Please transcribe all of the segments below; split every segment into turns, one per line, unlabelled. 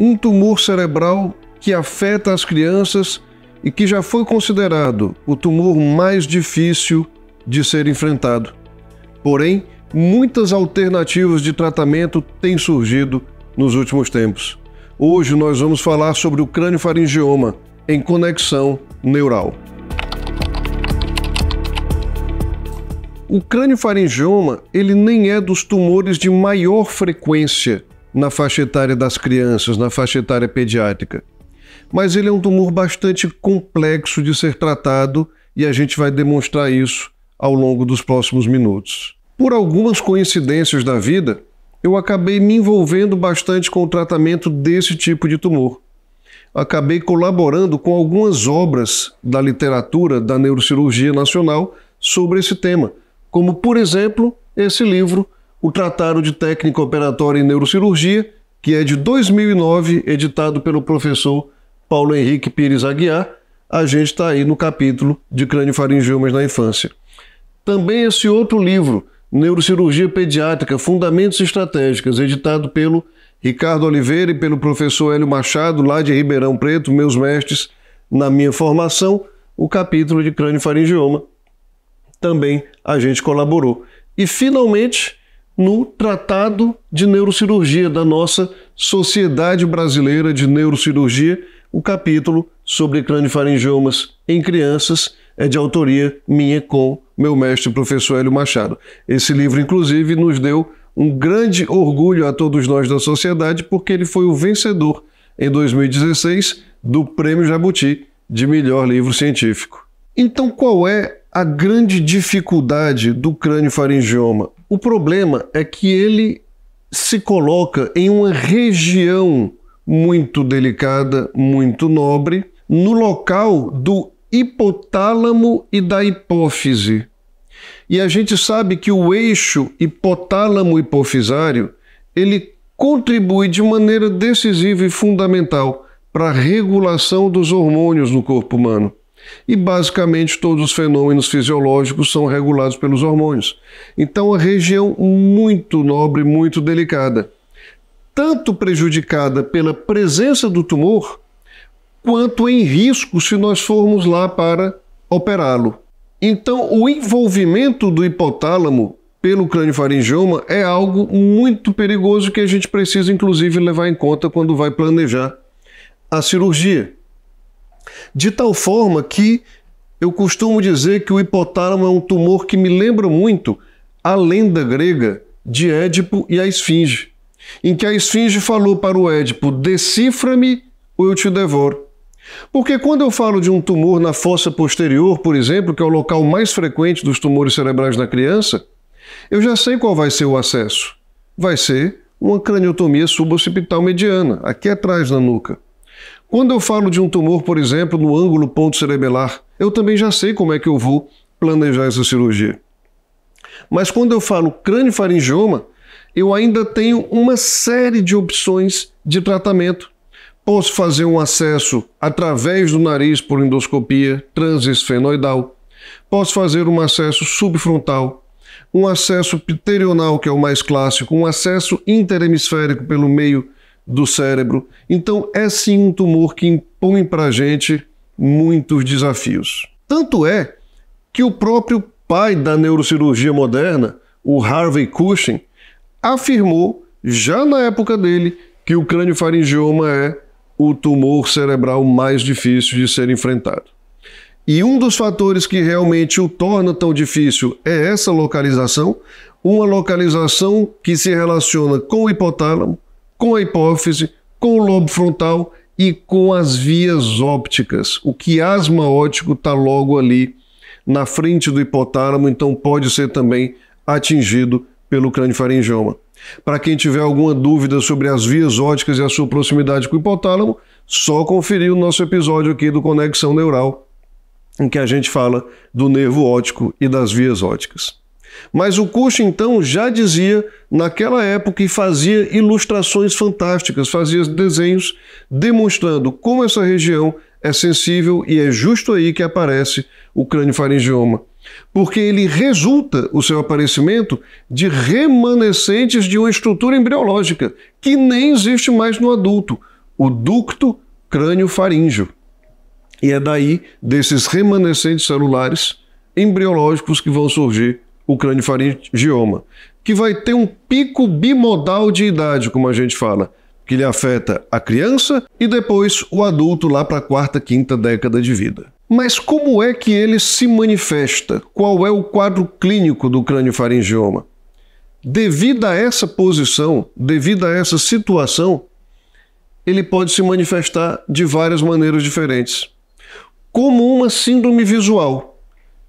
um tumor cerebral que afeta as crianças e que já foi considerado o tumor mais difícil de ser enfrentado. Porém, muitas alternativas de tratamento têm surgido nos últimos tempos. Hoje nós vamos falar sobre o crânio faringioma em conexão neural. O faringioma ele nem é dos tumores de maior frequência na faixa etária das crianças, na faixa etária pediátrica. Mas ele é um tumor bastante complexo de ser tratado e a gente vai demonstrar isso ao longo dos próximos minutos. Por algumas coincidências da vida, eu acabei me envolvendo bastante com o tratamento desse tipo de tumor. Acabei colaborando com algumas obras da literatura da neurocirurgia nacional sobre esse tema, como, por exemplo, esse livro o Tratado de Técnica Operatória em Neurocirurgia, que é de 2009, editado pelo professor Paulo Henrique Pires Aguiar. A gente está aí no capítulo de crânio faringiomas na infância. Também esse outro livro, Neurocirurgia Pediátrica, Fundamentos Estratégicos, editado pelo Ricardo Oliveira e pelo professor Hélio Machado, lá de Ribeirão Preto, meus mestres na minha formação, o capítulo de crânio faringioma. Também a gente colaborou. E finalmente, no Tratado de Neurocirurgia da nossa Sociedade Brasileira de Neurocirurgia. O capítulo sobre crânio-faringiomas em crianças é de autoria minha com meu mestre professor Hélio Machado. Esse livro, inclusive, nos deu um grande orgulho a todos nós da sociedade, porque ele foi o vencedor em 2016 do Prêmio Jabuti de melhor livro científico. Então, qual é a grande dificuldade do crânio faringioma? O problema é que ele se coloca em uma região muito delicada, muito nobre, no local do hipotálamo e da hipófise. E a gente sabe que o eixo hipotálamo-hipofisário, ele contribui de maneira decisiva e fundamental para a regulação dos hormônios no corpo humano. E basicamente todos os fenômenos fisiológicos são regulados pelos hormônios. Então, a região muito nobre, muito delicada, tanto prejudicada pela presença do tumor, quanto em risco se nós formos lá para operá-lo. Então, o envolvimento do hipotálamo pelo crânio faringioma é algo muito perigoso que a gente precisa, inclusive, levar em conta quando vai planejar a cirurgia. De tal forma que eu costumo dizer que o hipotálamo é um tumor que me lembra muito a lenda grega de Édipo e a esfinge, em que a esfinge falou para o Édipo: decifra-me ou eu te devoro. Porque quando eu falo de um tumor na fossa posterior, por exemplo, que é o local mais frequente dos tumores cerebrais na criança, eu já sei qual vai ser o acesso. Vai ser uma craniotomia suboccipital mediana, aqui atrás na nuca. Quando eu falo de um tumor, por exemplo, no ângulo ponto cerebelar, eu também já sei como é que eu vou planejar essa cirurgia. Mas quando eu falo crâniofaringioma, eu ainda tenho uma série de opções de tratamento. Posso fazer um acesso através do nariz por endoscopia transesfenoidal. Posso fazer um acesso subfrontal, um acesso pterional, que é o mais clássico, um acesso interhemisférico pelo meio do cérebro. Então, é sim um tumor que impõe para a gente muitos desafios. Tanto é que o próprio pai da neurocirurgia moderna, o Harvey Cushing, afirmou, já na época dele, que o crânio faringioma é o tumor cerebral mais difícil de ser enfrentado. E um dos fatores que realmente o torna tão difícil é essa localização, uma localização que se relaciona com o hipotálamo, com a hipófise, com o lobo frontal e com as vias ópticas. O quiasma óptico está logo ali na frente do hipotálamo, então pode ser também atingido pelo crânio faringioma. Para quem tiver alguma dúvida sobre as vias óticas e a sua proximidade com o hipotálamo, só conferir o nosso episódio aqui do Conexão Neural, em que a gente fala do nervo óptico e das vias óticas. Mas o Cuxo, então, já dizia naquela época e fazia ilustrações fantásticas, fazia desenhos demonstrando como essa região é sensível e é justo aí que aparece o crânio faringioma, porque ele resulta, o seu aparecimento, de remanescentes de uma estrutura embriológica que nem existe mais no adulto, o ducto crânio-faríngeo. E é daí desses remanescentes celulares embriológicos que vão surgir o craniofaringioma, que vai ter um pico bimodal de idade, como a gente fala, que lhe afeta a criança e depois o adulto lá para a quarta, quinta década de vida. Mas como é que ele se manifesta? Qual é o quadro clínico do craniofaringioma? Devido a essa posição, devido a essa situação, ele pode se manifestar de várias maneiras diferentes. Como uma síndrome visual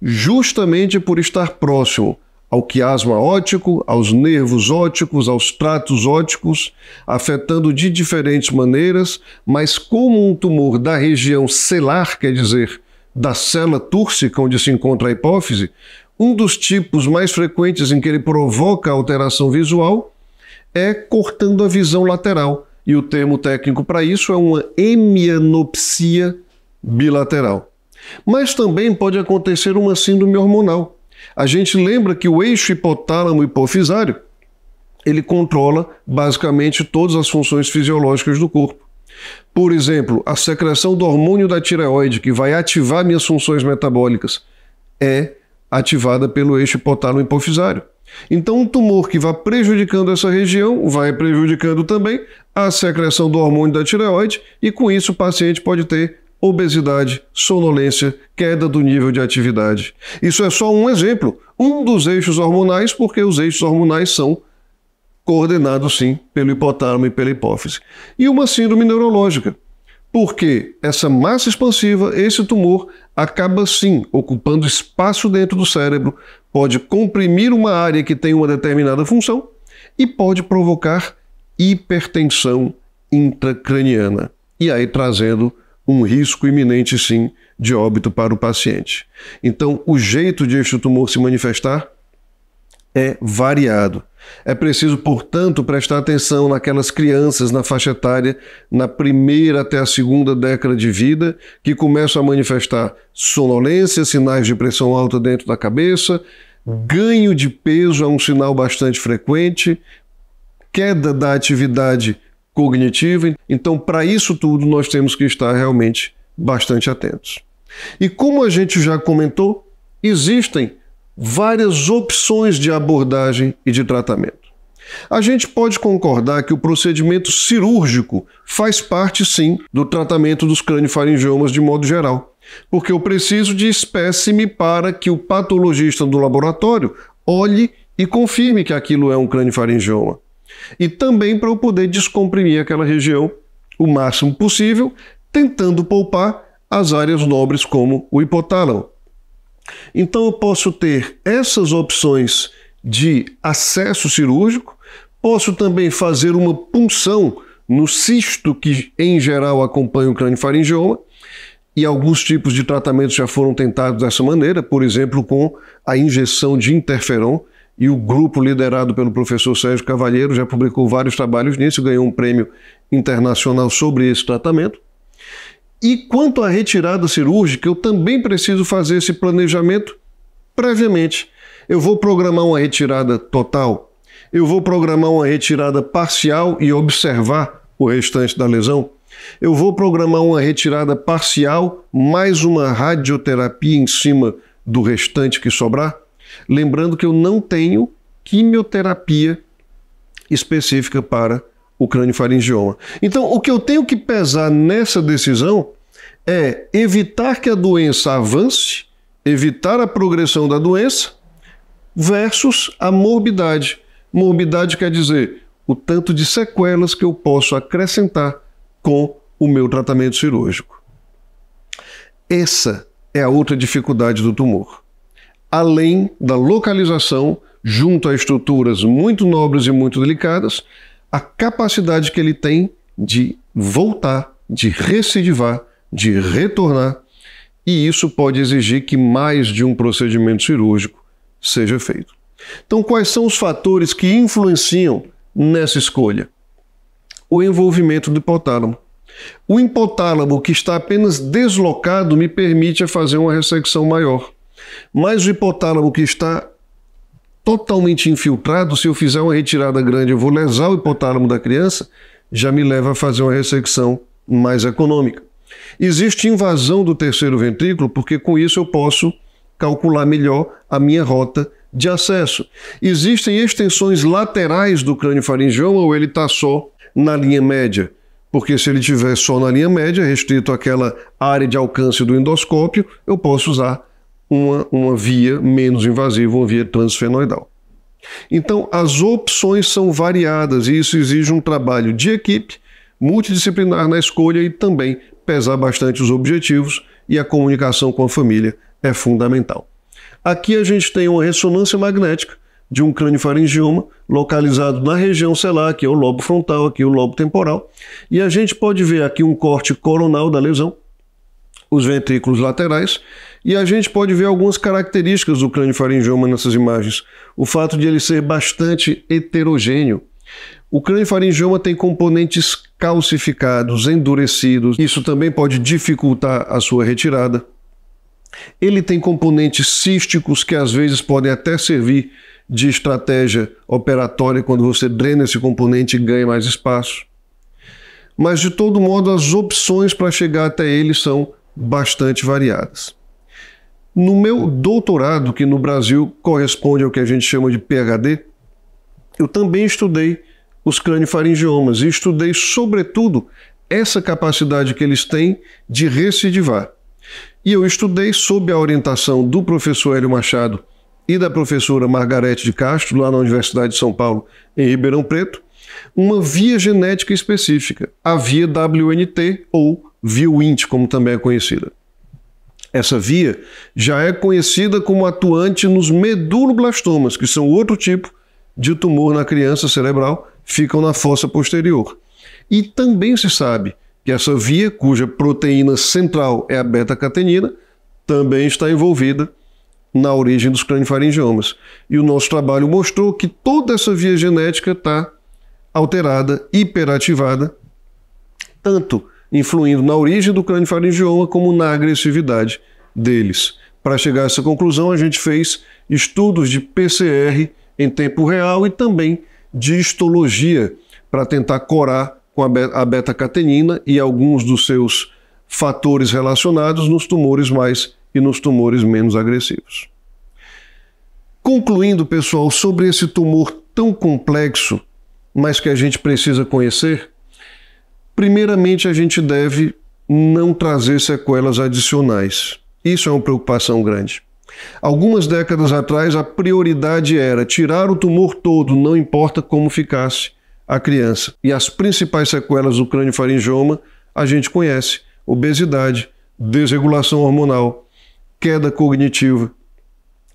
justamente por estar próximo ao quiasma óptico, aos nervos ópticos, aos tratos ópticos, afetando de diferentes maneiras, mas como um tumor da região celar, quer dizer, da célula túrcica onde se encontra a hipófise, um dos tipos mais frequentes em que ele provoca alteração visual é cortando a visão lateral. E o termo técnico para isso é uma hemianopsia bilateral. Mas também pode acontecer uma síndrome hormonal. A gente lembra que o eixo hipotálamo hipofisário, ele controla basicamente todas as funções fisiológicas do corpo. Por exemplo, a secreção do hormônio da tireoide, que vai ativar minhas funções metabólicas, é ativada pelo eixo hipotálamo hipofisário. Então, um tumor que vai prejudicando essa região vai prejudicando também a secreção do hormônio da tireoide, e com isso o paciente pode ter obesidade, sonolência, queda do nível de atividade. Isso é só um exemplo, um dos eixos hormonais, porque os eixos hormonais são coordenados sim pelo hipotálamo e pela hipófise. E uma síndrome neurológica, porque essa massa expansiva, esse tumor, acaba sim ocupando espaço dentro do cérebro, pode comprimir uma área que tem uma determinada função e pode provocar hipertensão intracraniana. E aí trazendo um risco iminente, sim, de óbito para o paciente. Então, o jeito de este tumor se manifestar é variado. É preciso, portanto, prestar atenção naquelas crianças na faixa etária, na primeira até a segunda década de vida, que começam a manifestar sonolência, sinais de pressão alta dentro da cabeça, ganho de peso é um sinal bastante frequente, queda da atividade cognitiva. Então, para isso tudo, nós temos que estar realmente bastante atentos. E como a gente já comentou, existem várias opções de abordagem e de tratamento. A gente pode concordar que o procedimento cirúrgico faz parte, sim, do tratamento dos craniofaringiomas de modo geral, porque eu preciso de espécime para que o patologista do laboratório olhe e confirme que aquilo é um craniofaringioma. E também para eu poder descomprimir aquela região o máximo possível, tentando poupar as áreas nobres como o hipotálamo. Então eu posso ter essas opções de acesso cirúrgico, posso também fazer uma punção no cisto que em geral acompanha o faringioma, e alguns tipos de tratamentos já foram tentados dessa maneira, por exemplo, com a injeção de interferon, e o grupo liderado pelo professor Sérgio Cavalheiro já publicou vários trabalhos nisso, ganhou um prêmio internacional sobre esse tratamento. E quanto à retirada cirúrgica, eu também preciso fazer esse planejamento previamente. Eu vou programar uma retirada total, eu vou programar uma retirada parcial e observar o restante da lesão. Eu vou programar uma retirada parcial, mais uma radioterapia em cima do restante que sobrar. Lembrando que eu não tenho quimioterapia específica para o crânio-faringioma. Então, o que eu tenho que pesar nessa decisão é evitar que a doença avance, evitar a progressão da doença, versus a morbidade. Morbidade quer dizer o tanto de sequelas que eu posso acrescentar com o meu tratamento cirúrgico. Essa é a outra dificuldade do tumor além da localização, junto a estruturas muito nobres e muito delicadas, a capacidade que ele tem de voltar, de recidivar, de retornar, e isso pode exigir que mais de um procedimento cirúrgico seja feito. Então, quais são os fatores que influenciam nessa escolha? O envolvimento do hipotálamo. O hipotálamo que está apenas deslocado me permite fazer uma ressecção maior. Mas o hipotálamo que está totalmente infiltrado, se eu fizer uma retirada grande, eu vou lesar o hipotálamo da criança, já me leva a fazer uma ressecção mais econômica. Existe invasão do terceiro ventrículo, porque com isso eu posso calcular melhor a minha rota de acesso. Existem extensões laterais do crânio faringeal ou ele está só na linha média? Porque se ele estiver só na linha média, restrito àquela área de alcance do endoscópio, eu posso usar uma, uma via menos invasiva, uma via transfenoidal. Então, as opções são variadas e isso exige um trabalho de equipe multidisciplinar na escolha e também pesar bastante os objetivos e a comunicação com a família é fundamental. Aqui a gente tem uma ressonância magnética de um crânio faringioma localizado na região celar, que é o lobo frontal, aqui o lobo temporal, e a gente pode ver aqui um corte coronal da lesão, os ventrículos laterais, e a gente pode ver algumas características do crânio faringioma nessas imagens. O fato de ele ser bastante heterogêneo. O crânio faringioma tem componentes calcificados, endurecidos, isso também pode dificultar a sua retirada. Ele tem componentes císticos que às vezes podem até servir de estratégia operatória quando você drena esse componente e ganha mais espaço. Mas de todo modo, as opções para chegar até ele são bastante variadas. No meu doutorado, que no Brasil corresponde ao que a gente chama de PhD, eu também estudei os craniofarangiomas e estudei, sobretudo, essa capacidade que eles têm de recidivar. E eu estudei sob a orientação do professor Hélio Machado e da professora Margarete de Castro, lá na Universidade de São Paulo, em Ribeirão Preto, uma via genética específica, a via WNT ou via Wint, como também é conhecida. Essa via já é conhecida como atuante nos meduloblastomas, que são outro tipo de tumor na criança cerebral, ficam na fossa posterior. E também se sabe que essa via, cuja proteína central é a beta-catenina, também está envolvida na origem dos cranifaringiomas. E o nosso trabalho mostrou que toda essa via genética está alterada, hiperativada, tanto influindo na origem do crânio faringioma como na agressividade deles. Para chegar a essa conclusão, a gente fez estudos de PCR em tempo real e também de histologia para tentar corar com a beta-catenina e alguns dos seus fatores relacionados nos tumores mais e nos tumores menos agressivos. Concluindo, pessoal, sobre esse tumor tão complexo, mas que a gente precisa conhecer, Primeiramente, a gente deve não trazer sequelas adicionais. Isso é uma preocupação grande. Algumas décadas atrás, a prioridade era tirar o tumor todo, não importa como ficasse a criança. E as principais sequelas do crânio faringioma a gente conhece: obesidade, desregulação hormonal, queda cognitiva,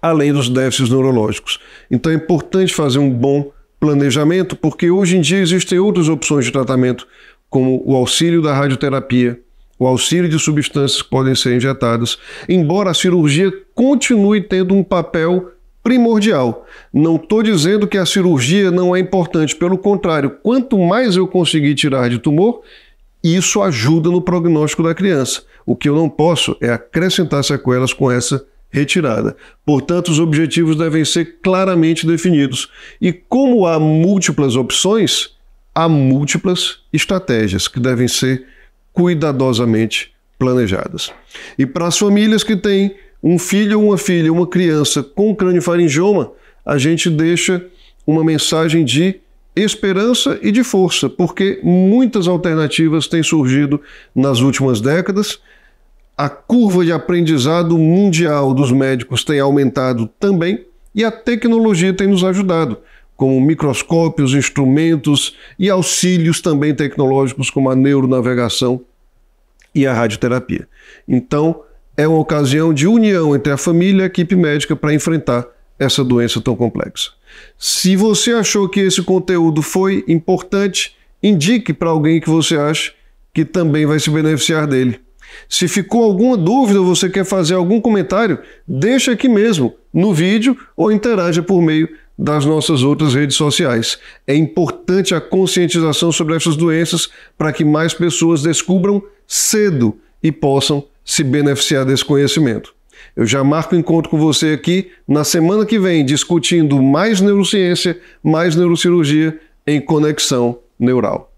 além dos déficits neurológicos. Então é importante fazer um bom planejamento, porque hoje em dia existem outras opções de tratamento como o auxílio da radioterapia, o auxílio de substâncias que podem ser injetadas, embora a cirurgia continue tendo um papel primordial. Não estou dizendo que a cirurgia não é importante, pelo contrário, quanto mais eu conseguir tirar de tumor, isso ajuda no prognóstico da criança. O que eu não posso é acrescentar sequelas com essa retirada. Portanto, os objetivos devem ser claramente definidos. E como há múltiplas opções, há múltiplas estratégias que devem ser cuidadosamente planejadas. E para as famílias que têm um filho ou uma filha, uma criança com crânio faringioma a gente deixa uma mensagem de esperança e de força, porque muitas alternativas têm surgido nas últimas décadas. A curva de aprendizado mundial dos médicos tem aumentado também e a tecnologia tem nos ajudado como microscópios, instrumentos e auxílios também tecnológicos, como a neuronavegação e a radioterapia. Então, é uma ocasião de união entre a família e a equipe médica para enfrentar essa doença tão complexa. Se você achou que esse conteúdo foi importante, indique para alguém que você acha que também vai se beneficiar dele. Se ficou alguma dúvida ou você quer fazer algum comentário, deixa aqui mesmo no vídeo ou interaja por meio das nossas outras redes sociais. É importante a conscientização sobre essas doenças para que mais pessoas descubram cedo e possam se beneficiar desse conhecimento. Eu já marco o um encontro com você aqui na semana que vem, discutindo mais neurociência, mais neurocirurgia em conexão neural.